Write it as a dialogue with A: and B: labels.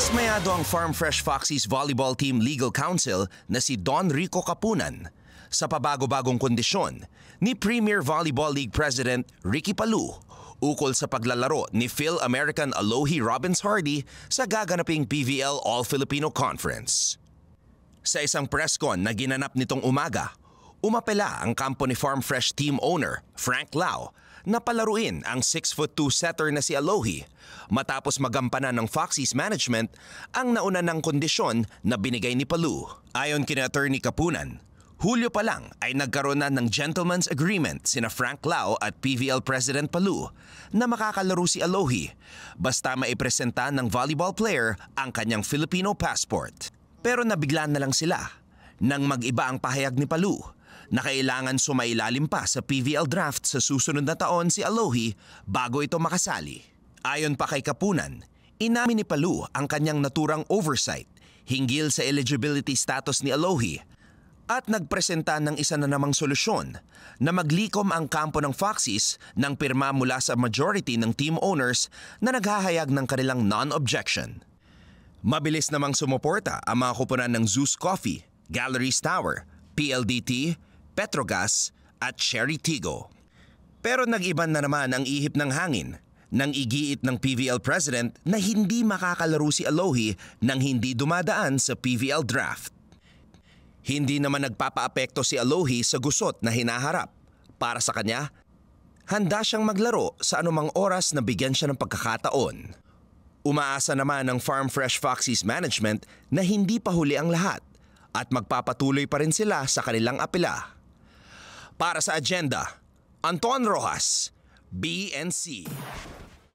A: Dismayado ang Farm Fresh Foxy's volleyball team legal counsel na si Don Rico Kapunan sa pabago-bagong kondisyon ni Premier Volleyball League President Ricky Palu ukol sa paglalaro ni Phil American Alohi Robbins Hardy sa gaganaping PVL All-Filipino Conference. Sa isang presscon na ginanap nitong umaga, umapela ang kampo ni Farm Fresh team owner Frank Lau na palaruin ang 6'2 setter na si Alohi matapos magampanan ng Foxy's management ang nauna ng kondisyon na binigay ni Palu. Ayon kina Attorney Kapunan, Hulyo pa lang ay nagkaroon na ng gentleman's agreement sina Frank Lau at PVL President Palu na makakalaro si Alohi basta maipresenta ng volleyball player ang kanyang Filipino passport. Pero nabigla na lang sila nang mag-iba ang pahayag ni Palu na kailangan sumailalim pa sa PVL draft sa susunod na taon si Alohi bago ito makasali. Ayon pa kay Kapunan, inamin ni Palu ang kanyang naturang oversight hinggil sa eligibility status ni Alohi at nagpresenta ng isa na namang solusyon na maglikom ang kampo ng Foxes ng pirma mula sa majority ng team owners na naghahayag ng kanilang non-objection. Mabilis namang sumuporta ang mga kupunan ng Zeus Coffee, Galleries Tower, PLDT, Petrogas at Cherry Tigo. Pero nag-iban na naman ang ihip ng hangin nang igiit ng PVL President na hindi makakalaro si Alohi nang hindi dumadaan sa PVL draft. Hindi naman nagpapaapekto si Alohi sa gusot na hinaharap. Para sa kanya, handa siyang maglaro sa anumang oras na bigyan siya ng pagkakataon. Umaasa naman ng Farm Fresh Foxes management na hindi pa huli ang lahat at magpapatuloy pa rin sila sa kanilang apela. Para sa agenda, Anton Rojas, BNC.